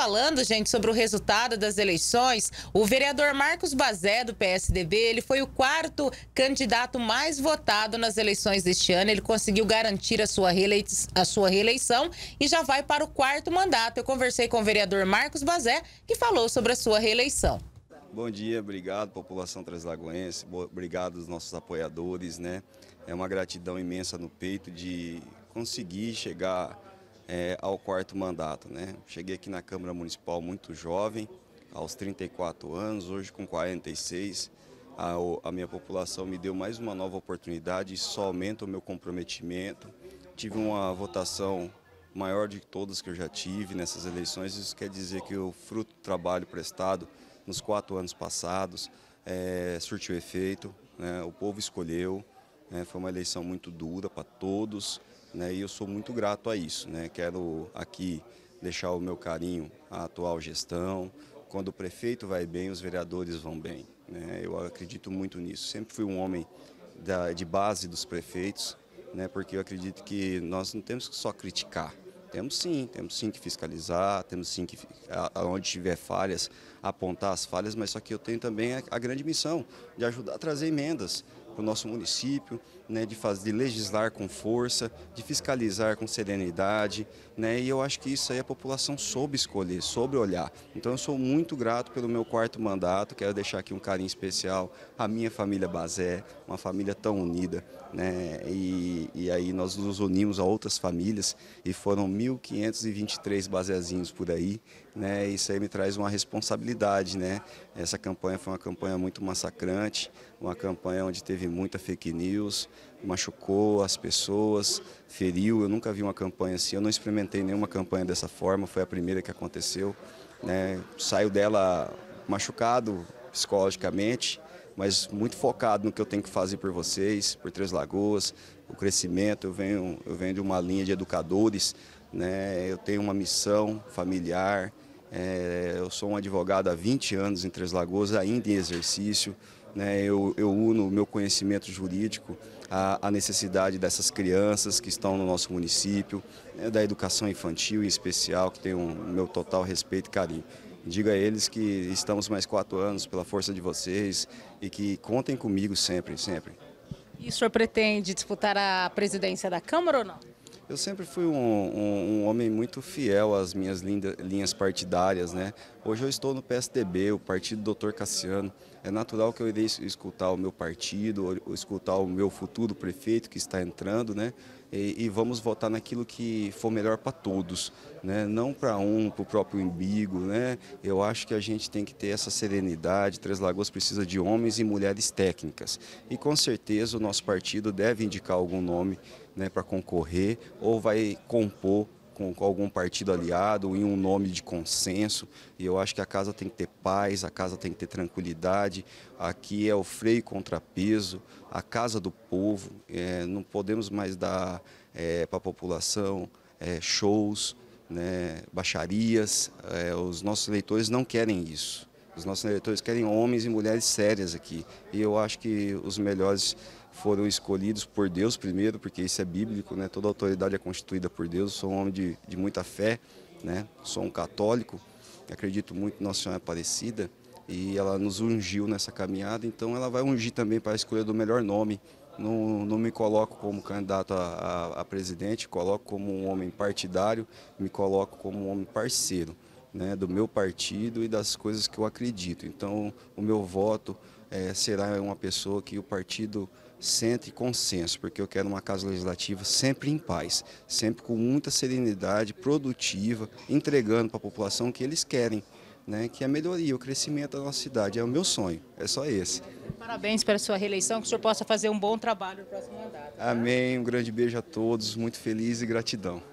falando, gente, sobre o resultado das eleições, o vereador Marcos Bazé, do PSDB, ele foi o quarto candidato mais votado nas eleições deste ano. Ele conseguiu garantir a sua, reelei a sua reeleição e já vai para o quarto mandato. Eu conversei com o vereador Marcos Bazé, que falou sobre a sua reeleição. Bom dia, obrigado população translagoense, obrigado aos nossos apoiadores, né? É uma gratidão imensa no peito de conseguir chegar é, ao quarto mandato. Né? Cheguei aqui na Câmara Municipal muito jovem, aos 34 anos, hoje com 46. A, a minha população me deu mais uma nova oportunidade, isso aumenta o meu comprometimento. Tive uma votação maior de todas que eu já tive nessas eleições. Isso quer dizer que o fruto do trabalho prestado nos quatro anos passados é, surtiu efeito, né? o povo escolheu. Né? Foi uma eleição muito dura para todos. Né, e eu sou muito grato a isso. Né? Quero aqui deixar o meu carinho à atual gestão. Quando o prefeito vai bem, os vereadores vão bem. Né? Eu acredito muito nisso. Sempre fui um homem da, de base dos prefeitos, né? porque eu acredito que nós não temos que só criticar. Temos sim, temos sim que fiscalizar, temos sim que, onde tiver falhas, apontar as falhas, mas só que eu tenho também a, a grande missão de ajudar a trazer emendas, para o nosso município, né, de, fazer, de legislar com força, de fiscalizar com serenidade, né, e eu acho que isso aí a população soube escolher, soube olhar. Então eu sou muito grato pelo meu quarto mandato, quero deixar aqui um carinho especial à minha família Bazé, uma família tão unida, né, e, e aí nós nos unimos a outras famílias e foram 1.523 Bazézinhos por aí, né, isso aí me traz uma responsabilidade, né, essa campanha foi uma campanha muito massacrante, uma campanha onde teve muita fake news, machucou as pessoas, feriu. Eu nunca vi uma campanha assim, eu não experimentei nenhuma campanha dessa forma, foi a primeira que aconteceu. Né? Saio dela machucado psicologicamente, mas muito focado no que eu tenho que fazer por vocês, por Três Lagoas, o crescimento. Eu venho, eu venho de uma linha de educadores, né? eu tenho uma missão familiar. É, eu sou um advogado há 20 anos em Três Lagoas, ainda em exercício. Né? Eu, eu uno o meu conhecimento jurídico à, à, necessidade dessas crianças que estão no nosso município, né? da educação infantil em especial, que tem o um, meu total respeito e carinho. Diga a eles que estamos mais quatro anos pela força de vocês e que contem comigo sempre, sempre. E o senhor pretende disputar a presidência da Câmara ou não? Eu sempre fui um, um, um, homem muito fiel às minhas linda, linhas partidárias, né? Hoje eu estou no PSDB, o partido do Cassiano é natural que eu irei escutar o meu partido, escutar o meu futuro prefeito que está entrando, né? E, e vamos votar naquilo que for melhor para todos, né? Não para um, para o próprio umbigo, né? Eu acho que a gente tem que ter essa serenidade. Três Lagoas precisa de homens e mulheres técnicas. E com certeza o nosso partido deve indicar algum nome né, para concorrer ou vai compor com, com algum partido aliado, em um nome de consenso. E eu acho que a casa tem que ter paz, a casa tem que ter tranquilidade. Aqui é o freio contrapeso, a casa do povo. É, não podemos mais dar é, para a população é, shows, né, baixarias. É, os nossos eleitores não querem isso. Os nossos eleitores querem homens e mulheres sérias aqui. E eu acho que os melhores foram escolhidos por Deus primeiro, porque isso é bíblico, né? toda autoridade é constituída por Deus. Eu sou um homem de, de muita fé, né? sou um católico, acredito muito em Nossa Senhora Aparecida e ela nos ungiu nessa caminhada, então ela vai ungir também para a escolha do melhor nome. Não, não me coloco como candidato a, a, a presidente, coloco como um homem partidário, me coloco como um homem parceiro né, do meu partido e das coisas que eu acredito. Então, o meu voto é, será uma pessoa que o partido sente consenso, porque eu quero uma casa legislativa sempre em paz, sempre com muita serenidade, produtiva, entregando para a população o que eles querem, né, que é a melhoria, o crescimento da nossa cidade. É o meu sonho, é só esse. Parabéns pela sua reeleição, que o senhor possa fazer um bom trabalho no próximo mandato. Tá? Amém, um grande beijo a todos, muito feliz e gratidão.